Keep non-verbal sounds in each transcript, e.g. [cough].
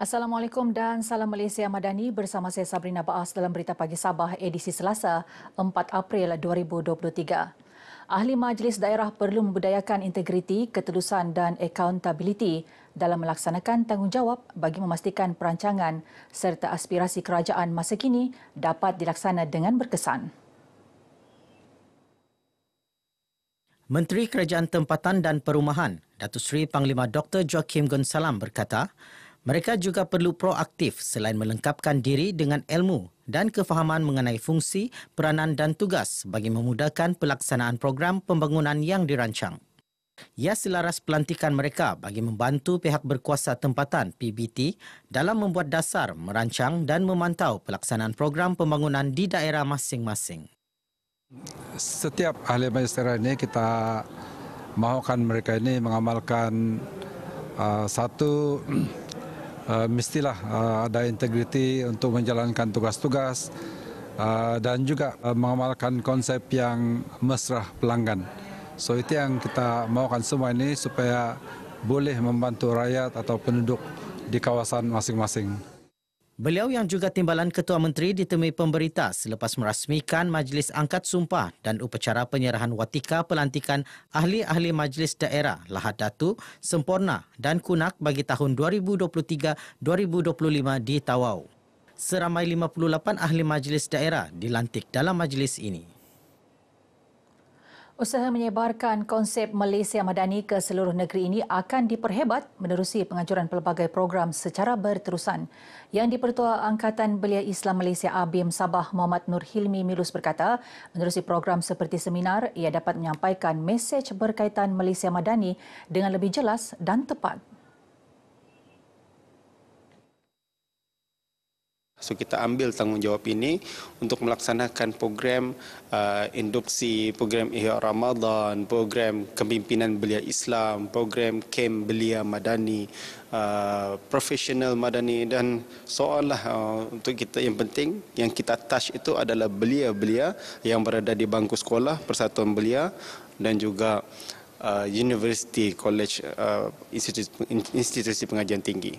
Assalamualaikum dan salam Malaysia Madani bersama saya Sabrina Baas dalam Berita Pagi Sabah edisi Selasa 4 April 2023. Ahli Majlis Daerah perlu membudayakan integriti, ketelusan dan accountability dalam melaksanakan tanggungjawab bagi memastikan perancangan serta aspirasi kerajaan masa kini dapat dilaksana dengan berkesan. Menteri Kerajaan Tempatan dan Perumahan, Datuk Seri Panglima Dr. Joachim Gonsalam berkata, mereka juga perlu proaktif selain melengkapkan diri dengan ilmu dan kefahaman mengenai fungsi, peranan dan tugas bagi memudahkan pelaksanaan program pembangunan yang dirancang. Ia selaras pelantikan mereka bagi membantu pihak berkuasa tempatan PBT dalam membuat dasar, merancang dan memantau pelaksanaan program pembangunan di daerah masing-masing. Setiap ahli magisterial ini kita mahukan mereka ini mengamalkan uh, satu [clears throat] Ah, mestilah ah, ada integriti untuk menjalankan tugas-tugas ah, dan juga mengamalkan konsep yang mesra pelanggan. So itu yang kita mahukan semua ini supaya boleh membantu rakyat atau penduduk di kawasan masing-masing. Beliau yang juga timbalan Ketua Menteri ditemui pemberita selepas merasmikan Majlis Angkat Sumpah dan Upacara Penyerahan Watika Pelantikan Ahli-Ahli Majlis Daerah Lahad Datu, Semporna dan Kunak bagi tahun 2023-2025 di Tawau. Seramai 58 ahli majlis daerah dilantik dalam majlis ini. Usaha menyebarkan konsep Malaysia Madani ke seluruh negeri ini akan diperhebat menerusi penganjuran pelbagai program secara berterusan. Yang dipertua Angkatan Belia Islam Malaysia ABIM Sabah Muhammad Nur Hilmi Milus berkata, menerusi program seperti seminar, ia dapat menyampaikan mesej berkaitan Malaysia Madani dengan lebih jelas dan tepat. termasuk kita ambil tanggungjawab ini untuk melaksanakan program uh, induksi, program Ihya Ramadan, program kepimpinan belia Islam, program kem belia madani, uh, professional madani dan soalah uh, untuk kita yang penting yang kita touch itu adalah belia-belia yang berada di bangku sekolah persatuan belia dan juga uh, university college uh, institusi, institusi pengajian tinggi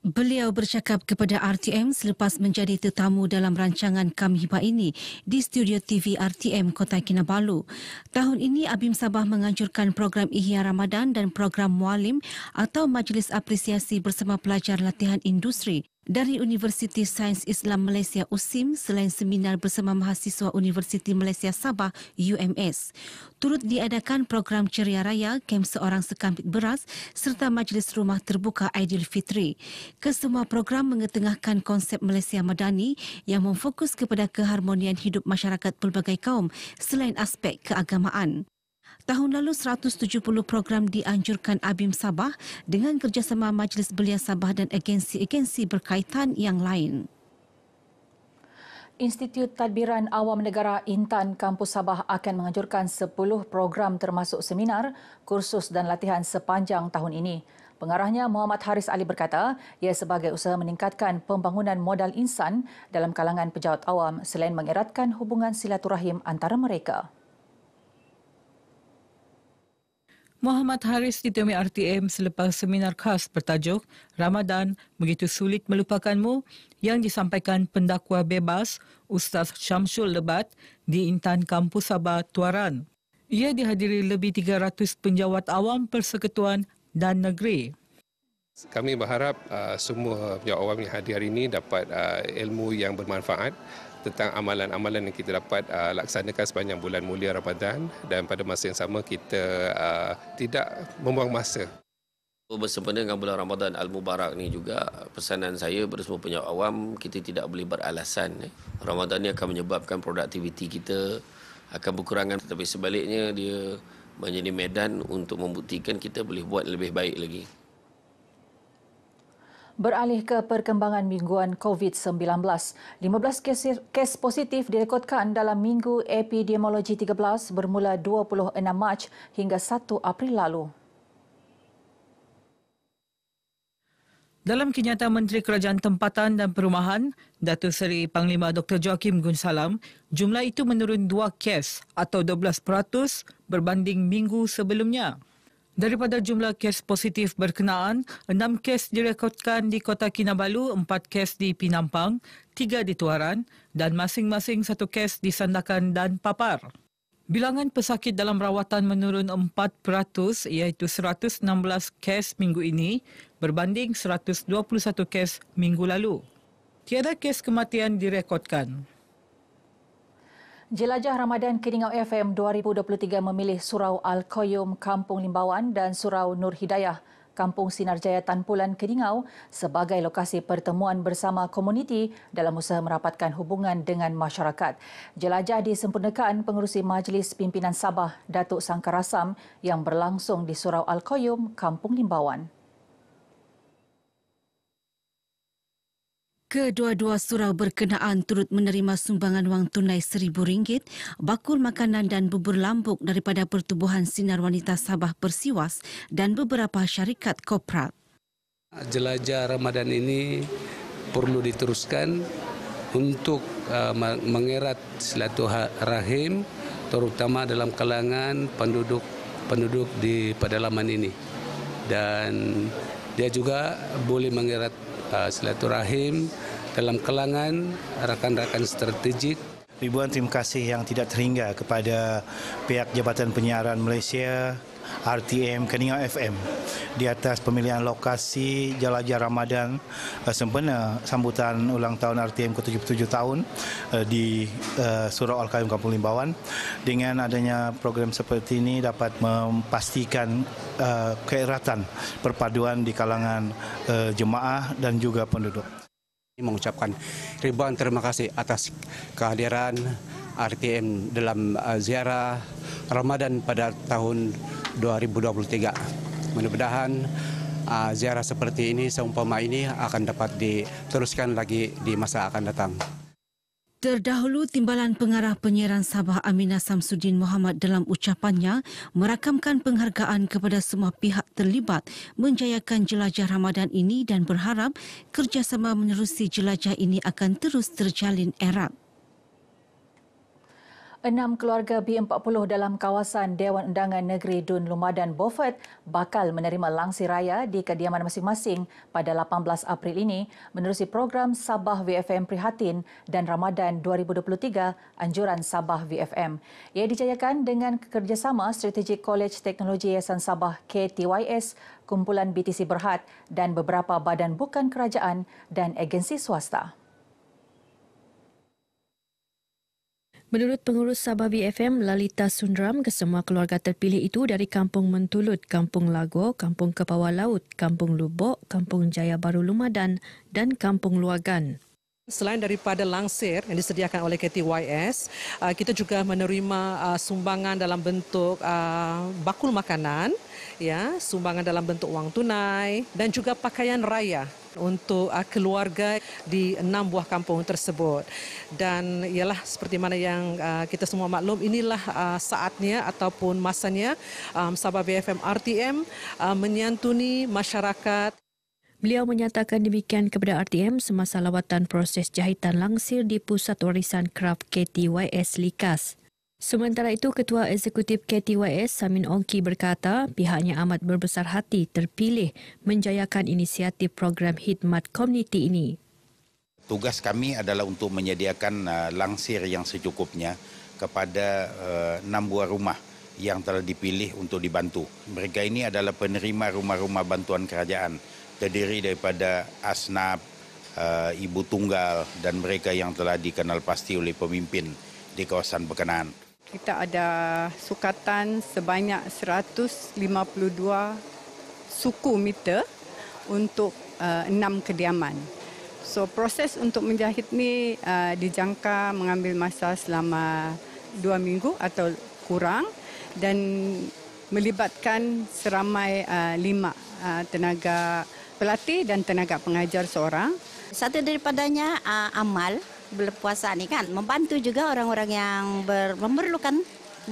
Beliau bercakap kepada RTM selepas menjadi tetamu dalam rancangan Kami Hiba ini di studio TV RTM Kota Kinabalu. Tahun ini Abim Sabah menganjurkan program Ihya Ramadan dan program Mualim atau Majlis Apresiasi Bersama Pelajar Latihan Industri. Dari Universiti Sains Islam Malaysia USIM selain seminar bersama mahasiswa Universiti Malaysia Sabah UMS turut diadakan program ceria raya kem seorang sekampik beras serta majlis rumah terbuka Aidilfitri. Kesemua program mengetengahkan konsep Malaysia Madani yang memfokus kepada keharmonian hidup masyarakat pelbagai kaum selain aspek keagamaan. Tahun lalu 170 program dianjurkan ABIM Sabah dengan kerjasama Majlis Belia Sabah dan agensi-agensi berkaitan yang lain. Institut Tadbiran Awam Negara Intan Kampus Sabah akan menganjurkan 10 program termasuk seminar, kursus dan latihan sepanjang tahun ini. Pengarahnya Muhammad Haris Ali berkata, ia sebagai usaha meningkatkan pembangunan modal insan dalam kalangan pejabat awam selain mengeratkan hubungan silaturahim antara mereka. Muhammad Haris ditemui RTM selepas seminar khas bertajuk Ramadan Begitu Sulit Melupakanmu yang disampaikan pendakwa bebas Ustaz Syamsul Lebat di Intan Kampus Sabah Tuaran. Ia dihadiri lebih 300 penjawat awam persekutuan dan negeri. Kami berharap uh, semua penjawat awam yang hadir hari ini dapat uh, ilmu yang bermanfaat tentang amalan-amalan yang kita dapat uh, laksanakan sepanjang bulan mulia Ramadan dan pada masa yang sama kita uh, tidak membuang masa. Bersempena dengan bulan Ramadan Al-Mubarak ni juga pesanan saya kepada semua penyiap awam kita tidak boleh beralasan. Eh. Ramadan ni akan menyebabkan produktiviti kita akan berkurangan tetapi sebaliknya dia menjadi medan untuk membuktikan kita boleh buat lebih baik lagi. Beralih ke perkembangan mingguan COVID-19, 15 kes, kes positif direkodkan dalam minggu epidemiologi 13 bermula 26 Mac hingga 1 April lalu. Dalam kenyataan Menteri Kerajaan Tempatan dan Perumahan, Datuk Seri Panglima Dr. Joachim Gun Salam, jumlah itu menurun 2 kes atau 12% berbanding minggu sebelumnya. Daripada jumlah kes positif berkenaan, 6 kes direkodkan di Kota Kinabalu, 4 kes di Pinampang, 3 di Tuaran dan masing-masing satu kes di Sandakan dan Papar. Bilangan pesakit dalam rawatan menurun 4% iaitu 116 kes minggu ini berbanding 121 kes minggu lalu. Tiada kes kematian direkodkan. Jelajah Ramadan Keningau FM 2023 memilih Surau Al-Qayyum Kampung Limbawan dan Surau Nur Hidayah Kampung Sinar Jaya Tanpulan Keningau sebagai lokasi pertemuan bersama komuniti dalam usaha merapatkan hubungan dengan masyarakat. Jelajah disempurnakan pengurusi Majlis Pimpinan Sabah Datuk Sangkarasam yang berlangsung di Surau Al-Qayyum Kampung Limbawan. Kedua-dua surau berkenaan turut menerima sumbangan wang tunai seribu ringgit, bakul makanan dan bubur lambuk daripada Pertubuhan Sinar Wanita Sabah Bersiwas dan beberapa syarikat koprat. Jelajah Ramadan ini perlu diteruskan untuk uh, mengerat silaturahim terutama dalam kalangan penduduk penduduk di pedalaman ini dan dia juga boleh mengerat uh, silaturahim dalam kelangan rakan-rakan strategik. Ribuan terima kasih yang tidak terhingga kepada pihak Jabatan Penyiaran Malaysia, RTM Keningau FM di atas pemilihan lokasi jelajah Ramadan eh, sempena sambutan ulang tahun RTM ke-77 tahun eh, di eh, Surau Al-Kayum Kampung Limbawan dengan adanya program seperti ini dapat memastikan keeratan perpaduan di kalangan jemaah dan juga penduduk mengucapkan ribuan terima kasih atas kehadiran RTM dalam uh, ziarah Ramadan pada tahun 2023. Mudah-mudahan uh, ziarah seperti ini seumpama ini akan dapat diteruskan lagi di masa akan datang. Terdahulu Timbalan Pengarah Penyiaran Sabah Aminah Samsudin Muhammad dalam ucapannya merakamkan penghargaan kepada semua pihak terlibat menjayakan jelajah Ramadan ini dan berharap kerjasama menerusi jelajah ini akan terus terjalin erat. Enam keluarga B40 dalam kawasan Dewan Undangan Negeri Dun Lumadan Beaufort bakal menerima langsir raya di kediaman masing-masing pada 18 April ini menerusi program Sabah VFM Prihatin dan Ramadan 2023 Anjuran Sabah VFM. Ia dijayakan dengan kerjasama Strategic College Teknologi Yayasan Sabah KTYS, Kumpulan BTC Berhad dan beberapa badan bukan kerajaan dan agensi swasta. Menurut pengurus Sabah BFM, Lalita Sundram, kesemua keluarga terpilih itu dari Kampung Mentulut, Kampung Lago, Kampung Kepawa Laut, Kampung Lubok, Kampung Jaya Baru Lumadan dan Kampung Luagan. Selain daripada langsir yang disediakan oleh KTYS, uh, kita juga menerima uh, sumbangan dalam bentuk uh, bakul makanan, ya, sumbangan dalam bentuk wang tunai dan juga pakaian raya untuk keluarga di enam buah kampung tersebut. Dan ialah seperti mana yang kita semua maklum, inilah saatnya ataupun masanya um, Sabah BFM RTM menyantuni masyarakat Beliau menyatakan demikian kepada RTM semasa lawatan proses jahitan langsir di Pusat Warisan Kraft KTYS Likas. Sementara itu, Ketua Eksekutif KTYS Samin Ongki berkata pihaknya amat berbesar hati terpilih menjayakan inisiatif program khidmat komuniti ini. Tugas kami adalah untuk menyediakan uh, langsir yang secukupnya kepada uh, enam buah rumah yang telah dipilih untuk dibantu. Mereka ini adalah penerima rumah-rumah bantuan kerajaan terdiri daripada asnaf, eh, ibu tunggal dan mereka yang telah dikenal pasti oleh pemimpin di kawasan berkenaan. Kita ada sukatan sebanyak 152 suku meter untuk eh, enam kediaman. So proses untuk menjahit ni uh, dijangka mengambil masa selama dua minggu atau kurang dan melibatkan seramai uh, lima uh, tenaga pelatih dan tenaga pengajar seorang. Satu daripadanya uh, amal berpuasa ini kan membantu juga orang-orang yang ber, memerlukan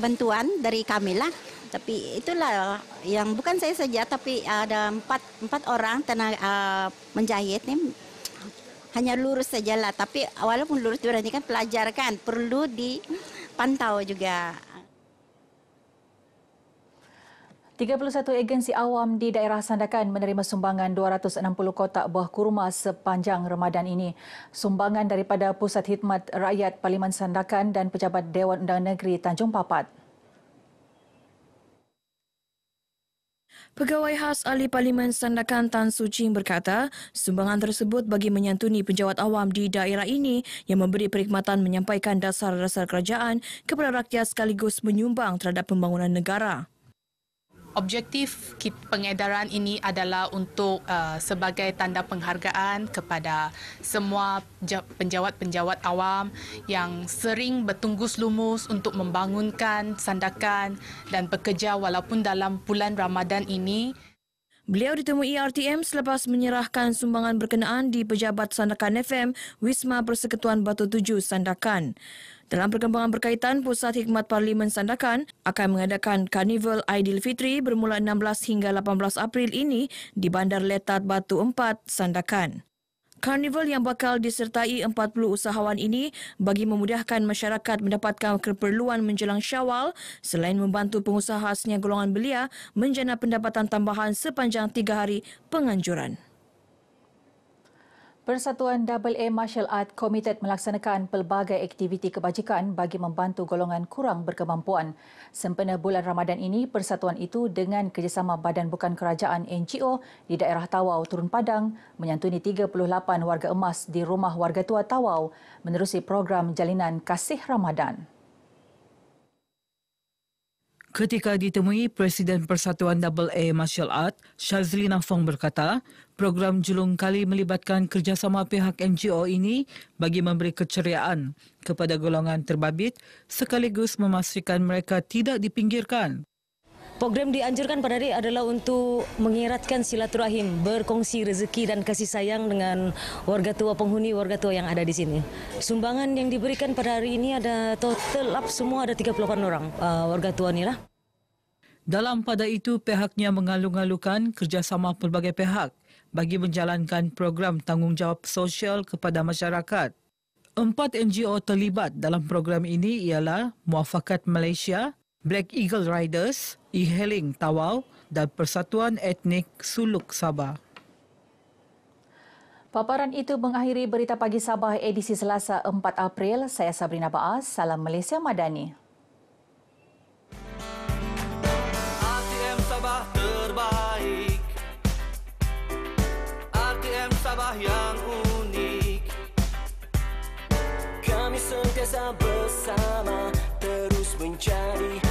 bantuan dari kami lah. Tapi itulah yang bukan saya saja tapi ada empat empat orang tenaga uh, menjahit nih hanya lurus saja lah. tapi walaupun lurus itu kan pelajar kan perlu dipantau juga 31 agensi awam di daerah Sandakan menerima sumbangan 260 kotak buah kurma sepanjang Ramadan ini. Sumbangan daripada Pusat Hikmat Rakyat Parlimen Sandakan dan Pejabat Dewan Undang Negeri Tanjung Papat. Pegawai khas Ahli Parlimen Sandakan Tan Su berkata, sumbangan tersebut bagi menyantuni penjawat awam di daerah ini yang memberi perkhidmatan menyampaikan dasar-dasar kerajaan kepada rakyat sekaligus menyumbang terhadap pembangunan negara objektif pengedaran ini adalah untuk uh, sebagai tanda penghargaan kepada semua penjawat-penjawat awam yang sering bertunggus lumus untuk membangunkan sandakan dan bekerja walaupun dalam bulan Ramadan ini. Beliau ditemui RTM selepas menyerahkan sumbangan berkenaan di Pejabat Sandakan FM, Wisma Persekutuan Batu Tujuh Sandakan. Dalam perkembangan berkaitan, Pusat Hikmat Parlimen Sandakan akan mengadakan Karnival Aidilfitri bermula 16 hingga 18 April ini di Bandar Letat Batu 4, Sandakan. Karnival yang bakal disertai 40 usahawan ini bagi memudahkan masyarakat mendapatkan keperluan menjelang syawal selain membantu pengusaha senia golongan belia menjana pendapatan tambahan sepanjang tiga hari penganjuran. Persatuan AA Martial Art komited melaksanakan pelbagai aktiviti kebajikan bagi membantu golongan kurang berkemampuan. Sempena bulan Ramadan ini, persatuan itu dengan kerjasama Badan Bukan Kerajaan NGO di daerah Tawau, Turun Padang, menyantuni 38 warga emas di rumah warga tua Tawau menerusi program jalinan Kasih Ramadan. Ketika ditemui Presiden Persatuan AA Martial Art, Shazlina Fong berkata, program Julung Kali melibatkan kerjasama pihak NGO ini bagi memberi keceriaan kepada golongan terbabit sekaligus memastikan mereka tidak dipinggirkan. Program dianjurkan pada hari adalah untuk mengiratkan silaturahim, berkongsi rezeki dan kasih sayang dengan warga tua penghuni, warga tua yang ada di sini. Sumbangan yang diberikan pada hari ini ada total up semua ada 38 orang uh, warga tua ini lah. Dalam pada itu, pihaknya mengalung alukan kerjasama pelbagai pihak bagi menjalankan program tanggungjawab sosial kepada masyarakat. Empat NGO terlibat dalam program ini ialah Muafakat Malaysia, Black Eagle Riders, E-Healing Tawau dan Persatuan Etnik Suluk Sabah. Paparan itu mengakhiri Berita Pagi Sabah edisi Selasa 4 April. Saya Sabrina Baas, Salam Malaysia Madani. kisah yang unik Kami sentiasa bersama Terus mencari